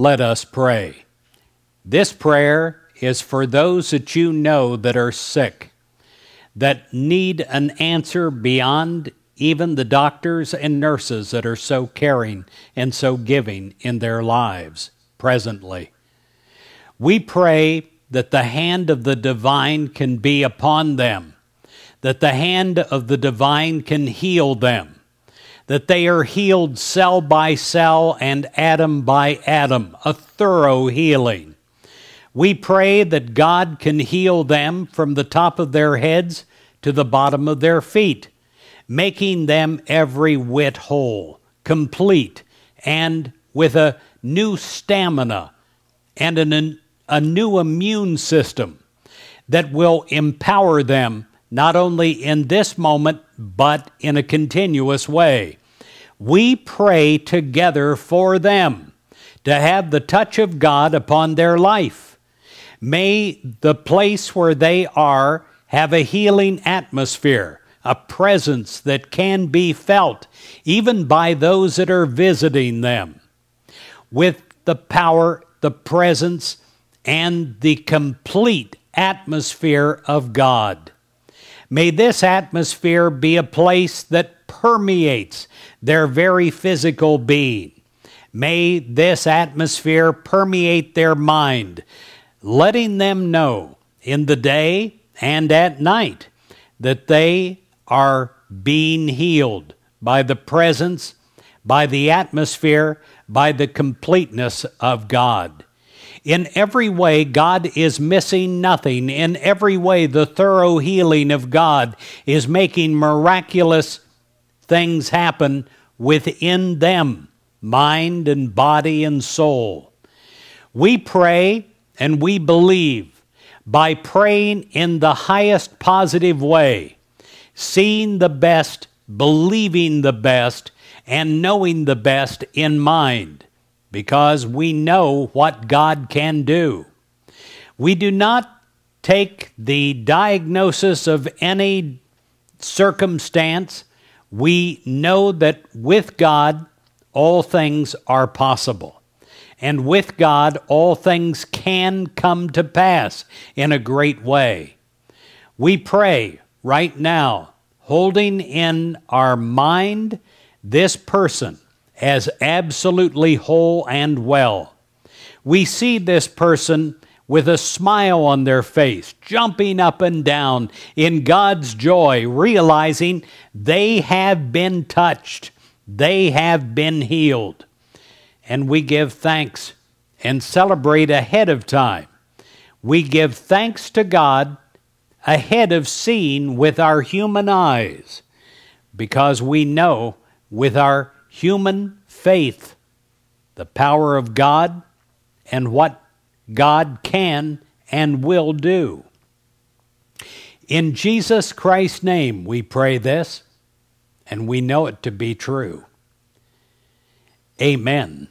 Let us pray. This prayer is for those that you know that are sick, that need an answer beyond even the doctors and nurses that are so caring and so giving in their lives presently. We pray that the hand of the divine can be upon them, that the hand of the divine can heal them, that they are healed cell by cell and atom by atom, a thorough healing. We pray that God can heal them from the top of their heads to the bottom of their feet, making them every whit whole, complete, and with a new stamina and an, a new immune system that will empower them not only in this moment, but in a continuous way. We pray together for them to have the touch of God upon their life. May the place where they are have a healing atmosphere, a presence that can be felt even by those that are visiting them. With the power, the presence, and the complete atmosphere of God. May this atmosphere be a place that permeates their very physical being. May this atmosphere permeate their mind, letting them know in the day and at night that they are being healed by the presence, by the atmosphere, by the completeness of God. In every way, God is missing nothing. In every way, the thorough healing of God is making miraculous things happen within them mind and body and soul. We pray and we believe by praying in the highest positive way, seeing the best, believing the best, and knowing the best in mind because we know what God can do. We do not take the diagnosis of any circumstance. We know that with God, all things are possible. And with God, all things can come to pass in a great way. We pray right now, holding in our mind this person as absolutely whole and well. We see this person with a smile on their face, jumping up and down in God's joy, realizing they have been touched, they have been healed. And we give thanks and celebrate ahead of time. We give thanks to God ahead of seeing with our human eyes because we know with our human faith, the power of God, and what God can and will do. In Jesus Christ's name, we pray this, and we know it to be true. Amen.